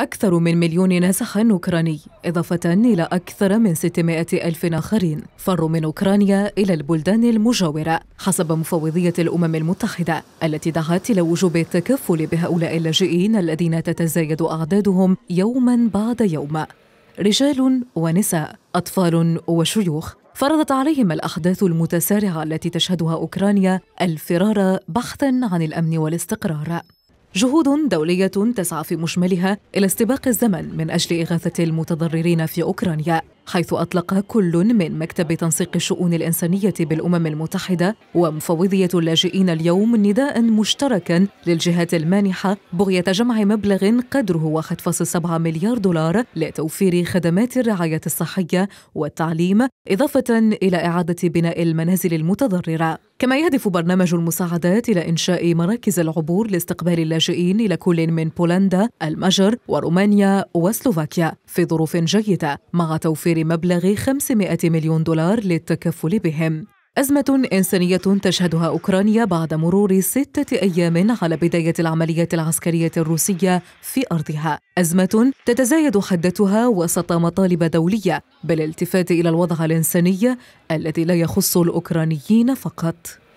أكثر من مليون نازح أوكراني إضافة إلى أكثر من 600 ألف آخرين فروا من أوكرانيا إلى البلدان المجاورة حسب مفوضية الأمم المتحدة التي دعت إلى وجوب التكفل بهؤلاء اللاجئين الذين تتزايد أعدادهم يوما بعد يوم رجال ونساء أطفال وشيوخ فرضت عليهم الأحداث المتسارعة التي تشهدها أوكرانيا الفرار بحثاً عن الأمن والاستقرار جهود دولية تسعى في مجملها إلى استباق الزمن من أجل إغاثة المتضررين في أوكرانيا حيث أطلق كل من مكتب تنسيق الشؤون الإنسانية بالأمم المتحدة ومفوضية اللاجئين اليوم نداء مشتركا للجهات المانحة بغية جمع مبلغ قدره 1.7 مليار دولار لتوفير خدمات الرعاية الصحية والتعليم إضافة إلى إعادة بناء المنازل المتضررة كما يهدف برنامج المساعدات إلى إنشاء مراكز العبور لاستقبال اللاجئين إلى كل من بولندا، المجر ورومانيا وسلوفاكيا في ظروف جيدة مع توفير مبلغ 500 مليون دولار للتكفل بهم أزمة إنسانية تشهدها أوكرانيا بعد مرور ستة أيام على بداية العملية العسكرية الروسية في أرضها أزمة تتزايد حدتها وسط مطالب دولية بالالتفات إلى الوضع الإنساني الذي لا يخص الأوكرانيين فقط